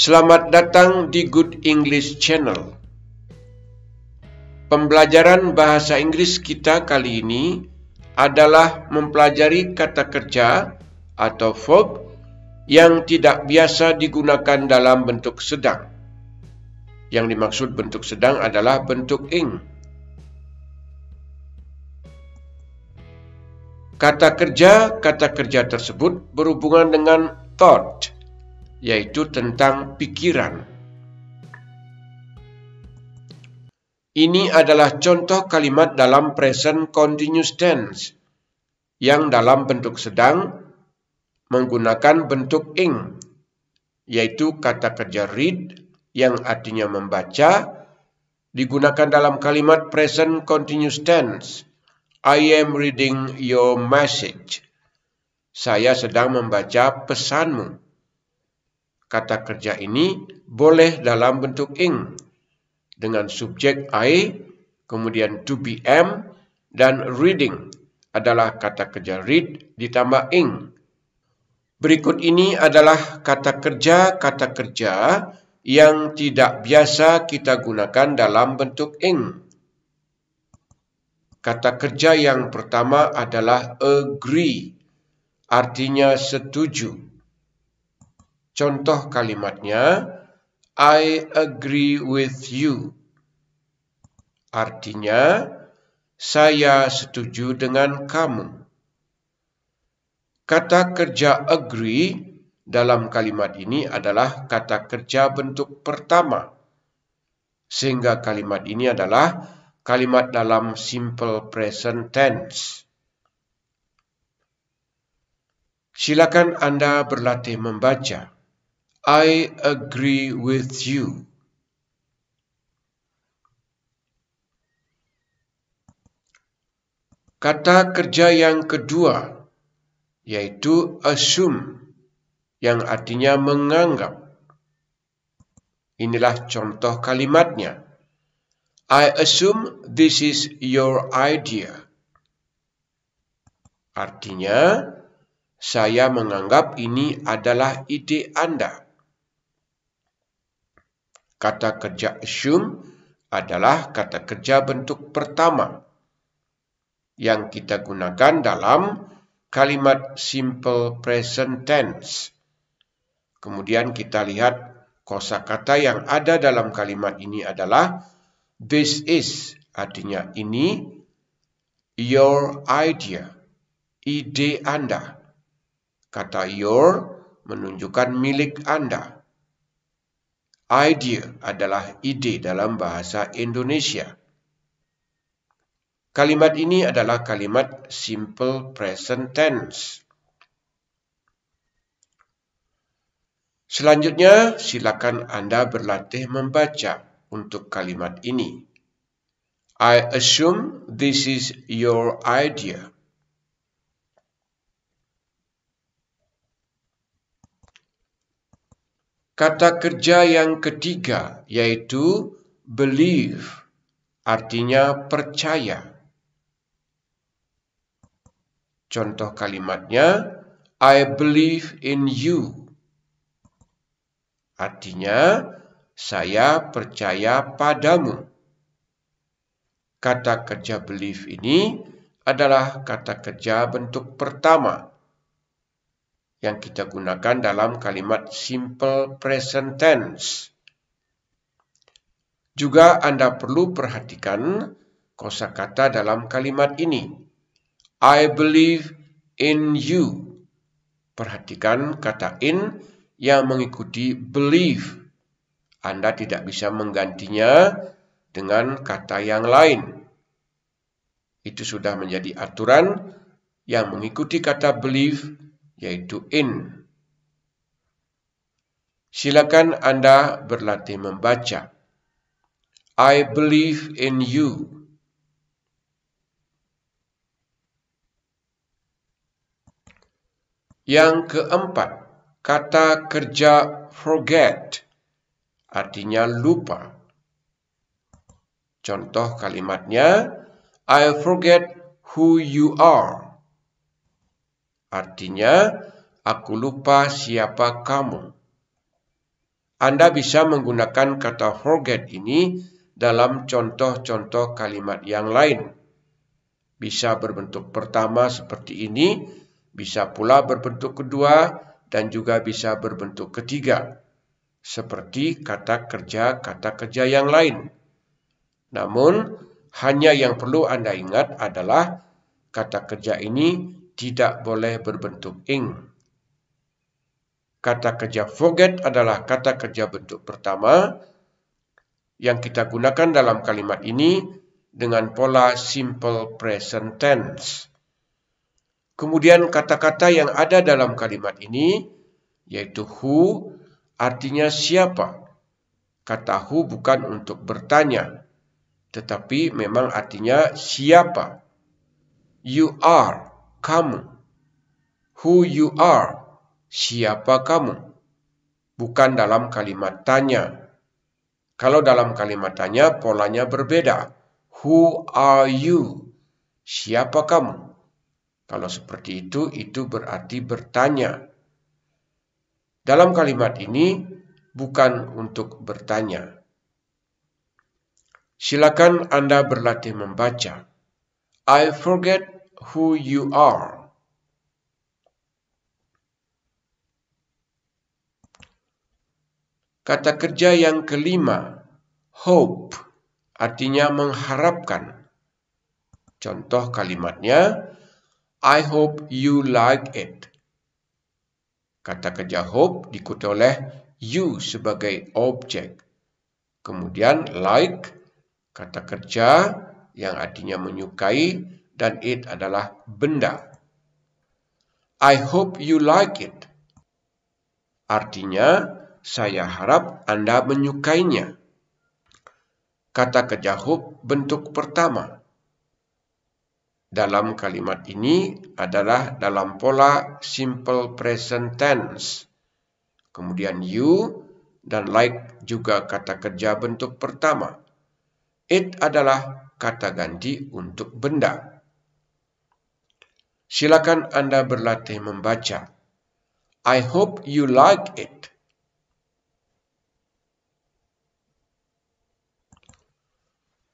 Selamat datang di Good English Channel. Pembelajaran bahasa Inggris kita kali ini adalah mempelajari kata kerja atau verb yang tidak biasa digunakan dalam bentuk sedang. Yang dimaksud bentuk sedang adalah bentuk ing. Kata kerja, kata kerja tersebut berhubungan dengan thought yaitu tentang pikiran. Ini adalah contoh kalimat dalam present continuous tense yang dalam bentuk sedang menggunakan bentuk ing, yaitu kata kerja read yang artinya membaca, digunakan dalam kalimat present continuous tense. I am reading your message. Saya sedang membaca pesanmu. Kata kerja ini boleh dalam bentuk ing dengan subjek I, kemudian to be am, dan reading adalah kata kerja read ditambah ing. Berikut ini adalah kata kerja-kata kerja yang tidak biasa kita gunakan dalam bentuk ing. Kata kerja yang pertama adalah agree, artinya setuju. Contoh kalimatnya, I agree with you. Artinya, saya setuju dengan kamu. Kata kerja agree dalam kalimat ini adalah kata kerja bentuk pertama. Sehingga kalimat ini adalah kalimat dalam simple present tense. Silakan Anda berlatih membaca. I agree with you. Kata kerja yang kedua yaitu assume yang artinya menganggap. Inilah contoh kalimatnya. I assume this is your idea. Artinya, saya menganggap ini adalah ide Anda. Kata kerja assume adalah kata kerja bentuk pertama yang kita gunakan dalam kalimat simple present tense. Kemudian kita lihat kosa kata yang ada dalam kalimat ini adalah this is artinya ini your idea ide Anda. Kata your menunjukkan milik Anda. Idea adalah ide dalam bahasa Indonesia. Kalimat ini adalah kalimat simple present tense. Selanjutnya, silakan Anda berlatih membaca untuk kalimat ini. I assume this is your idea. Kata kerja yang ketiga yaitu believe, artinya percaya. Contoh kalimatnya, I believe in you. Artinya, saya percaya padamu. Kata kerja believe ini adalah kata kerja bentuk pertama yang kita gunakan dalam kalimat simple present tense. Juga Anda perlu perhatikan kosakata dalam kalimat ini. I believe in you. Perhatikan kata in yang mengikuti believe. Anda tidak bisa menggantinya dengan kata yang lain. Itu sudah menjadi aturan yang mengikuti kata believe yaitu in. Silakan Anda berlatih membaca. I believe in you. Yang keempat, kata kerja forget artinya lupa. Contoh kalimatnya, I forget who you are. Artinya, aku lupa siapa kamu. Anda bisa menggunakan kata forget ini dalam contoh-contoh kalimat yang lain. Bisa berbentuk pertama seperti ini, bisa pula berbentuk kedua, dan juga bisa berbentuk ketiga, seperti kata kerja-kata kerja yang lain. Namun, hanya yang perlu Anda ingat adalah kata kerja ini tidak boleh berbentuk ing. Kata kerja forget adalah kata kerja bentuk pertama yang kita gunakan dalam kalimat ini dengan pola simple present tense. Kemudian kata-kata yang ada dalam kalimat ini yaitu who artinya siapa. Kata who bukan untuk bertanya, tetapi memang artinya siapa. You are kamu, who you are, siapa kamu, bukan dalam kalimat tanya. Kalau dalam kalimat tanya, polanya berbeda. Who are you? Siapa kamu? Kalau seperti itu, itu berarti bertanya. Dalam kalimat ini, bukan untuk bertanya. Silakan Anda berlatih membaca. I forget who you are. Kata kerja yang kelima, hope, artinya mengharapkan. Contoh kalimatnya, I hope you like it. Kata kerja hope diikuti oleh you sebagai objek. Kemudian like, kata kerja yang artinya menyukai, dan it adalah benda. I hope you like it. Artinya, saya harap Anda menyukainya. Kata kerja hope bentuk pertama. Dalam kalimat ini adalah dalam pola simple present tense. Kemudian you dan like juga kata kerja bentuk pertama. It adalah kata ganti untuk benda. Silakan Anda berlatih membaca. I hope you like it.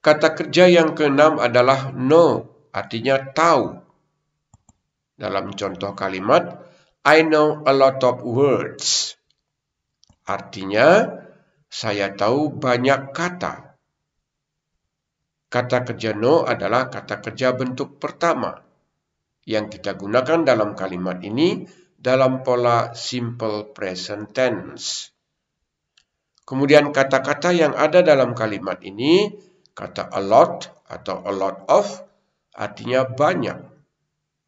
Kata kerja yang keenam adalah no, artinya tahu. Dalam contoh kalimat, I know a lot of words. Artinya, saya tahu banyak kata. Kata kerja no adalah kata kerja bentuk pertama yang kita gunakan dalam kalimat ini dalam pola simple present tense. Kemudian kata-kata yang ada dalam kalimat ini, kata a lot atau a lot of artinya banyak.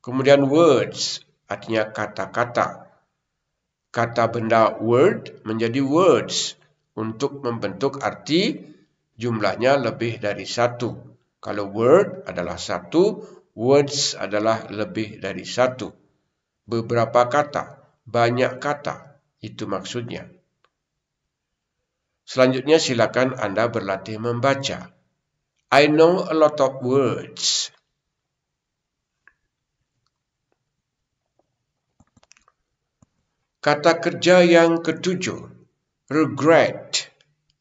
Kemudian words artinya kata-kata. Kata benda word menjadi words untuk membentuk arti jumlahnya lebih dari satu. Kalau word adalah satu, Words adalah lebih dari satu. Beberapa kata, banyak kata, itu maksudnya. Selanjutnya silakan Anda berlatih membaca. I know a lot of words. Kata kerja yang ketujuh, regret,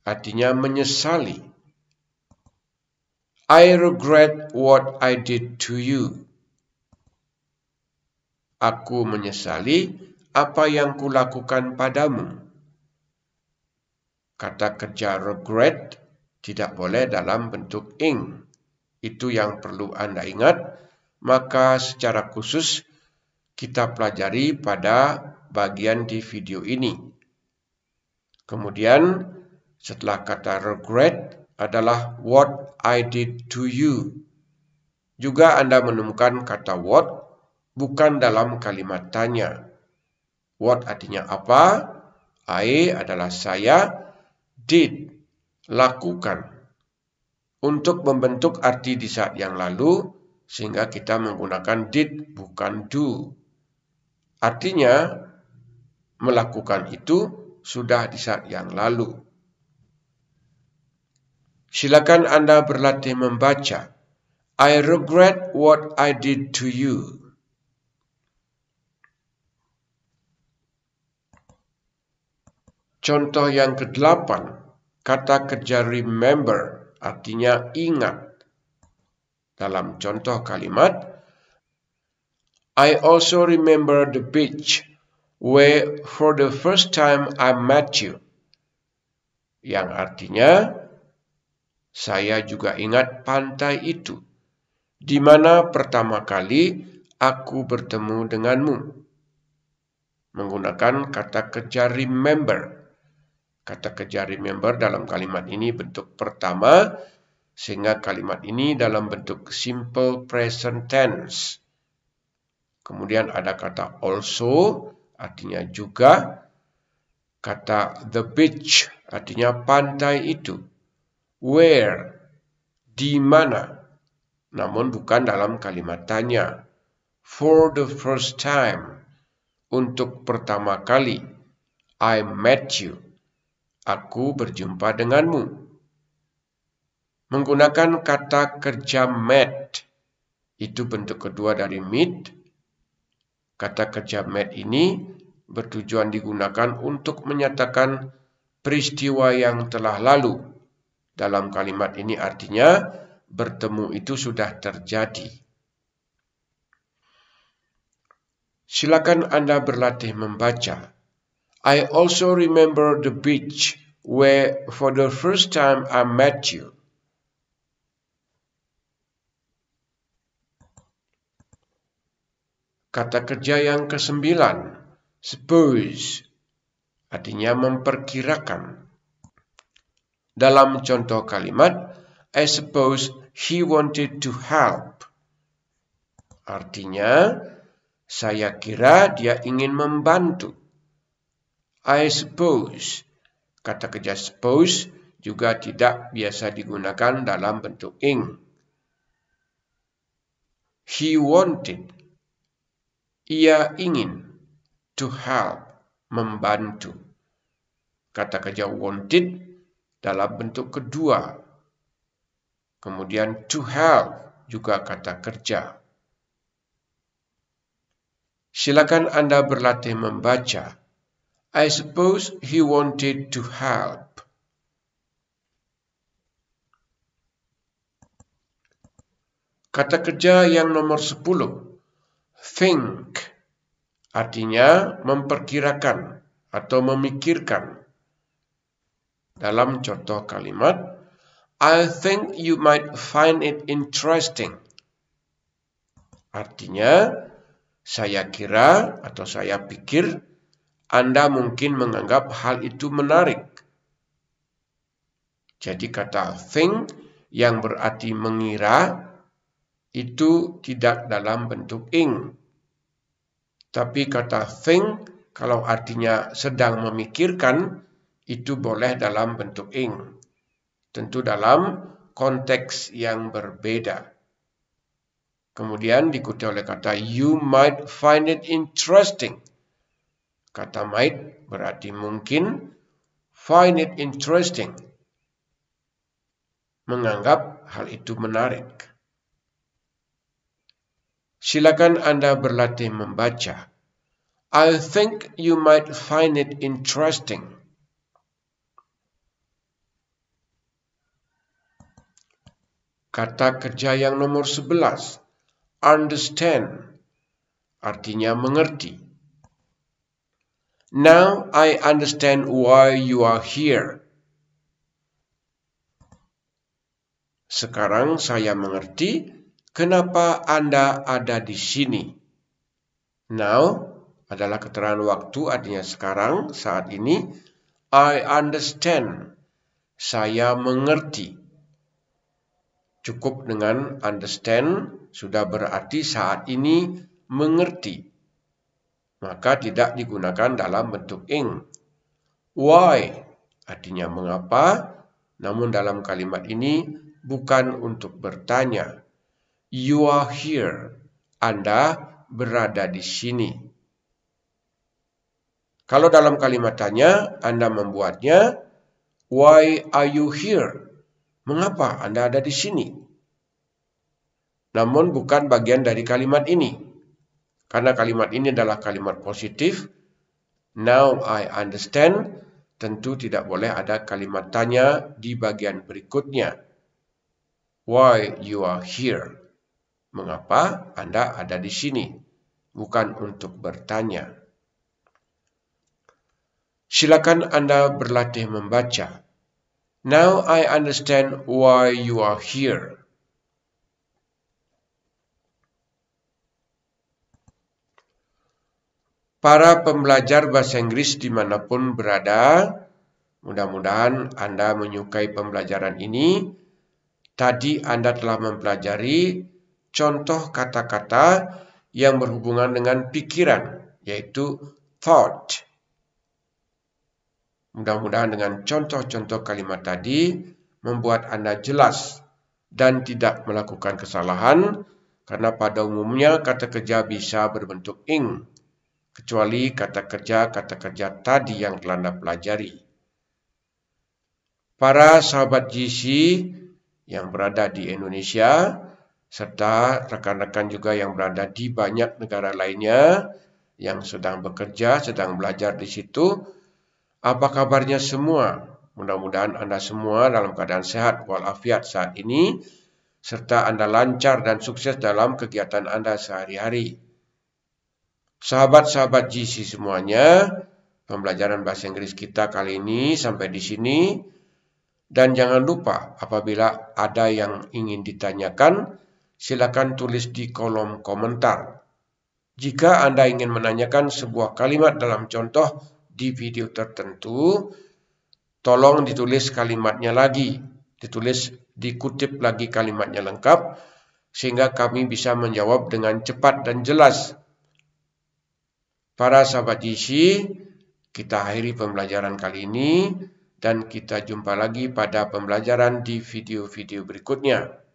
artinya menyesali. I regret what I did to you. Aku menyesali apa yang kulakukan padamu. Kata kerja regret tidak boleh dalam bentuk ing. Itu yang perlu Anda ingat. Maka secara khusus kita pelajari pada bagian di video ini. Kemudian setelah kata regret adalah what I did to you. Juga Anda menemukan kata what bukan dalam kalimat tanya. What artinya apa? I adalah saya, did, lakukan. Untuk membentuk arti di saat yang lalu, sehingga kita menggunakan did bukan do. Artinya, melakukan itu sudah di saat yang lalu Silakan Anda berlatih membaca. I regret what I did to you. Contoh yang kedelapan, kata kerja remember artinya ingat. Dalam contoh kalimat, I also remember the beach where for the first time I met you. Yang artinya, saya juga ingat pantai itu, di mana pertama kali aku bertemu denganmu. Menggunakan kata kerja remember. Kata kerja remember dalam kalimat ini bentuk pertama, sehingga kalimat ini dalam bentuk simple present tense. Kemudian ada kata also, artinya juga. Kata the beach, artinya pantai itu Where, di mana, namun bukan dalam kalimat tanya. For the first time, untuk pertama kali, I met you. Aku berjumpa denganmu. Menggunakan kata kerja met, itu bentuk kedua dari meet. Kata kerja met ini bertujuan digunakan untuk menyatakan peristiwa yang telah lalu dalam kalimat ini artinya bertemu itu sudah terjadi. Silakan Anda berlatih membaca. I also remember the beach where for the first time I met you. Kata kerja yang kesembilan, suppose, artinya memperkirakan. Dalam contoh kalimat, I suppose he wanted to help. Artinya, saya kira dia ingin membantu. I suppose. Kata kerja suppose juga tidak biasa digunakan dalam bentuk ing. He wanted. Ia ingin. To help. Membantu. Kata kerja wanted dalam bentuk kedua. Kemudian to help juga kata kerja. Silakan Anda berlatih membaca. I suppose he wanted to help. Kata kerja yang nomor sepuluh, think, artinya memperkirakan atau memikirkan. Dalam contoh kalimat, I think you might find it interesting. Artinya, saya kira atau saya pikir Anda mungkin menganggap hal itu menarik. Jadi kata think yang berarti mengira itu tidak dalam bentuk ing. Tapi kata think kalau artinya sedang memikirkan itu boleh dalam bentuk ing. Tentu dalam konteks yang berbeda. Kemudian diikuti oleh kata you might find it interesting. Kata might berarti mungkin find it interesting. Menganggap hal itu menarik. Silakan Anda berlatih membaca. I think you might find it interesting. Kata kerja yang nomor sebelas, understand, artinya mengerti. Now I understand why you are here. Sekarang saya mengerti kenapa Anda ada di sini. Now adalah keterangan waktu artinya sekarang, saat ini. I understand. Saya mengerti. Cukup dengan understand sudah berarti saat ini mengerti. Maka tidak digunakan dalam bentuk ing. Why artinya mengapa, namun dalam kalimat ini bukan untuk bertanya. You are here. Anda berada di sini. Kalau dalam kalimat tanya, Anda membuatnya, Why are you here? Mengapa Anda ada di sini? Namun bukan bagian dari kalimat ini. Karena kalimat ini adalah kalimat positif. Now I understand. Tentu tidak boleh ada kalimat tanya di bagian berikutnya. Why you are here? Mengapa Anda ada di sini? Bukan untuk bertanya. Silakan Anda berlatih membaca. Now I understand why you are here. Para pembelajar bahasa Inggris dimanapun berada, mudah-mudahan Anda menyukai pembelajaran ini. Tadi Anda telah mempelajari contoh kata-kata yang berhubungan dengan pikiran, yaitu thought. Mudah-mudahan dengan contoh-contoh kalimat tadi membuat Anda jelas dan tidak melakukan kesalahan karena pada umumnya kata kerja bisa berbentuk ing kecuali kata kerja-kata kerja tadi yang telah Anda pelajari. Para sahabat GC yang berada di Indonesia serta rekan-rekan juga yang berada di banyak negara lainnya yang sedang bekerja, sedang belajar di situ, apa kabarnya semua? Mudah-mudahan Anda semua dalam keadaan sehat walafiat saat ini, serta Anda lancar dan sukses dalam kegiatan Anda sehari-hari. Sahabat-sahabat GC semuanya, pembelajaran bahasa Inggris kita kali ini sampai di sini. Dan jangan lupa apabila ada yang ingin ditanyakan, silakan tulis di kolom komentar. Jika Anda ingin menanyakan sebuah kalimat dalam contoh di video tertentu, tolong ditulis kalimatnya lagi, ditulis dikutip lagi kalimatnya lengkap, sehingga kami bisa menjawab dengan cepat dan jelas. Para sahabat isi, kita akhiri pembelajaran kali ini dan kita jumpa lagi pada pembelajaran di video-video berikutnya.